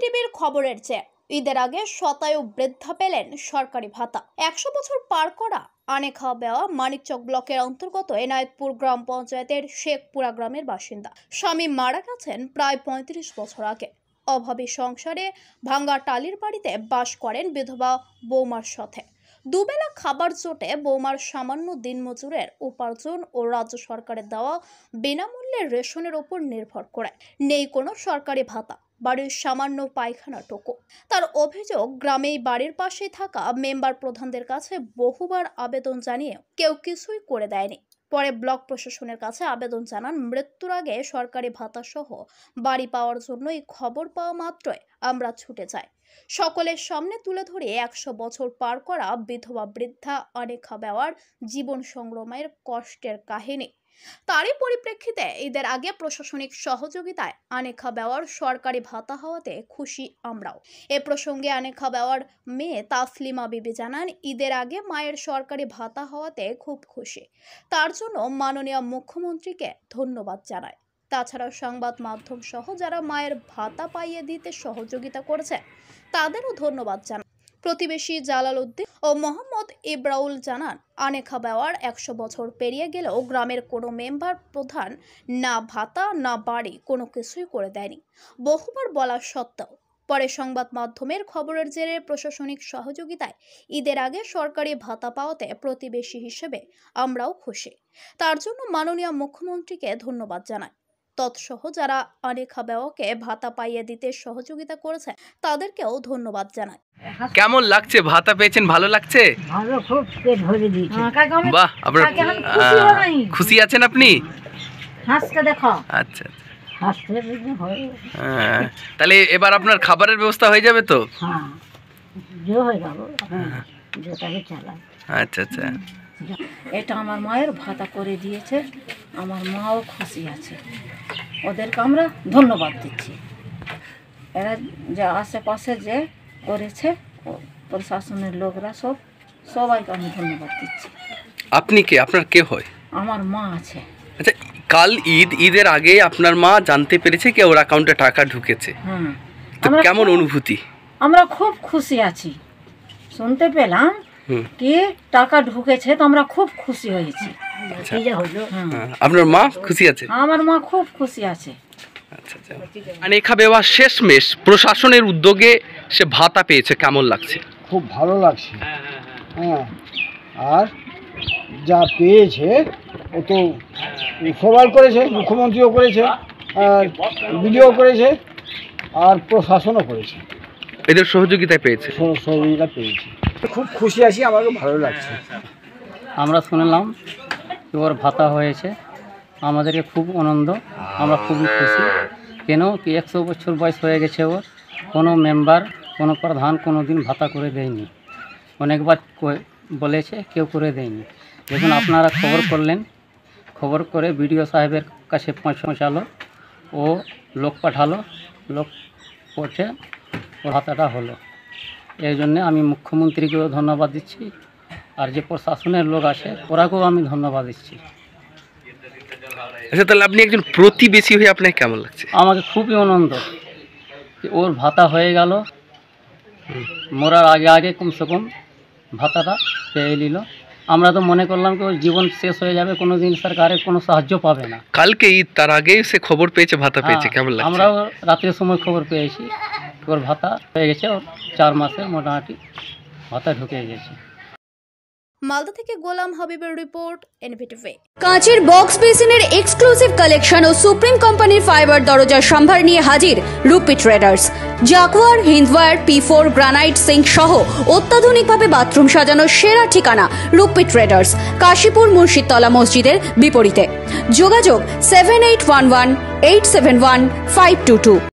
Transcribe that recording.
টিভির খবরের চেয়ে ঈদের আগে শতায়ু বৃদ্ধা পেলেন সরকারি ভাতা একশো বছর পার করা আনে খাওয়া দেওয়া মানিকচক ব্লকের অন্তর্গত এনায়েতপুর গ্রাম পঞ্চায়েতের শেখপুরা গ্রামের বাসিন্দা স্বামী মারা গেছেন প্রায় পঁয়ত্রিশ বছর আগে অভাবী সংসারে ভাঙ্গা টালির বাড়িতে বাস করেন বিধবা বৌমার সাথে দুবেলা খাবার জোটে বৌমার সামান্য দিনমজুরের উপার্জন ও রাজ্য সরকারের দেওয়া বিনামূল্যে রেশনের ওপর নির্ভর করে নেই কোনো সরকারি ভাতা বাড়ির সামান্য পায়খানা টোকো তার অভিযোগ গ্রামেই বাড়ির পাশে থাকা মেম্বার প্রধানদের কাছে বহুবার আবেদন জানিয়ে কেউ কিছুই করে দেয়নি পরে ব্লক প্রশাসনের কাছে আবেদন জানান মৃত্যুর আগে সরকারি ভাতাসহ বাড়ি পাওয়ার জন্য এই খবর পাওয়া মাত্রই আমরা ছুটে যাই সকলের সামনে তুলে ধরে একশো বছর পার করা বিধবা বৃদ্ধা অনেক বেওয়ার জীবন সংগ্রামের কষ্টের কাহিনী তারই পরিপ্রেক্ষিতে ঈদের আগে প্রশাসনিক সহযোগিতায় আনেখা বেওয়ার সরকারি ভাতা হওয়াতে খুশি আমরাও এ প্রসঙ্গে আনেখা বেওয়ার মেয়ে তাসলিমা বিবি জানান ঈদের আগে মায়ের সরকারি ভাতা হওয়াতে খুব খুশি তার জন্য মাননীয় মুখ্যমন্ত্রীকে ধন্যবাদ জানায় তাছাড়া সংবাদ মাধ্যম সহ যারা মায়ের ভাতা পাইয়ে দিতে সহযোগিতা করেছে তাদেরও ধন্যবাদ জানায় প্রতিবেশী জালাল উদ্দিন ও মোহাম্মদ ইব্রাউল জানান আনেখা বেওয়ার একশো বছর পেরিয়ে গেলেও গ্রামের কোনো মেম্বার প্রধান না ভাতা না বাড়ি কোনো কিছুই করে দেয়নি বহুবার বলা সত্ত্বেও পরে সংবাদ মাধ্যমের খবরের জেরে প্রশাসনিক সহযোগিতায় ঈদের আগে সরকারি ভাতা পাওয়াতে প্রতিবেশী হিসেবে আমরাও খুশি তার জন্য মাননীয় মুখ্যমন্ত্রীকে ধন্যবাদ জানাই তৎসহ যারা অনেক ব্যয়কে ভাতা পাইয়ে দিতে সহযোগিতা করেছে তাদেরকেও ধন্যবাদ জানাই কেমন লাগছে ভাতা পেয়েছেন ভালো লাগছে হ্যাঁ, খুশি আছেন আপনি আচ্ছা, আচ্ছা। হ্যাঁ, তাহলে এবার আপনার খাবারের ব্যবস্থা হয়ে যাবে তো হ্যাঁ, আচ্ছা আচ্ছা এটা আমার মায়ের ভাতা করে দিয়েছে আমার মাও খুশি আছে ওদেরকে আমরা ধন্যবাদ দিচ্ছি এরা যে আশেপাশে যে করেছে প্রশাসনের লোকরা সব সবাইকে আমি ধন্যবাদ দিচ্ছি আপনি কে আপনার কে হয় আমার মা আছে আচ্ছা কাল ঈদ ঈদের আগে আপনার মা জানতে পেরেছে কি ওর অ্যাকাউন্টে টাকা ঢুকেছে হ্যাঁ তো কেমন অনুভূতি আমরা খুব খুশি আছি শুনতে পেলাম কি টাকা ঢুকেছে তো আমরা খুব খুশি হয়েছি আচ্ছা। হ্যাঁ, আপনার মা খুশি আছে আমার মা খুব খুশি আছে আচ্ছা, আচ্ছা। মানে আনেখা শেষ শেষমেশ প্রশাসনের উদ্যোগে সে ভাতা পেয়েছে কেমন লাগছে খুব ভালো লাগছে হ্যাঁ, হ্যাঁ, হ্যাঁ। আর যা পেয়েছে ও তো সবাই করেছে মুখ্যমন্ত্রীও করেছে আর বিডিও করেছে আর প্রশাসনও করেছে এদের সহযোগিতা পেয়েছে সহযোগিতা পেয়েছে খুব খুশি আছি আমাকে ভালো লাগছে আমরা শুনলাম ওর ভাতা হয়েছে আমাদেরকে খুব আনন্দ আমরা খুবই খুশি কেন কি একশো বছর বয়স হয়ে গেছে ওর কোনো মেম্বার কোনো প্রধান কোনো দিন ভাতা করে দেয়নি অনেকবার বলেছে কেউ করে দেয়নি যখন আপনারা খবর করলেন খবর করে বিডিও সাহেবের কাছে পৌঁছালো ও লোক পাঠালো লোক পৌঁছে ও ভাতাটা হলো এই জন্যে আমি মুখ্যমন্ত্রীকেও ধন্যবাদ দিচ্ছি আর যে প্রশাসনের লোক আসে ওরাকেও আমি ধন্যবাদ দিচ্ছি আচ্ছা তাহলে আপনি একজন প্রতিবেশী হয়ে আপনাকে কেমন লাগছে আমাকে খুবই আনন্দ ওর ভাতা হয়ে গেল মরার আগে আগে কমসে কম ভাতাটা পেয়ে নিল আমরা তো মনে করলাম কি ওর জীবন শেষ হয়ে যাবে কোনো দিন সরকারের কোনো সাহায্য পাবে না কালকে ঈদ তার আগে সে খবর পেয়েছে ভাতা হ্যাঁ, পেয়েছে কেমন লাগছে আমরাও রাতের সময় খবর পেয়েছি ওর ভাতা হয়ে গেছে ওর চার মাসের মোটামুটি ভাতা ঢুকে গেছে মালদা থেকে গোলাম হাবিবের রিপোর্ট এনভিটিভে কাঁচের বক্স বেসিনের এক্সক্লুসিভ কালেকশন ও সুপ্রিম কোম্পানির ফাইবার দরজার সম্ভার নিয়ে হাজির rupee traders Jaquar Hindware P four granite sink সহ অত্যাধুনিকভাবে বাথরুম সাজানো সেরা ঠিকানা রুপি ট্রেডার্স কাশীপুর মুর্শিদতলা মসজিদের বিপরীতে যোগাযোগ seven eight one one eight seven one five two two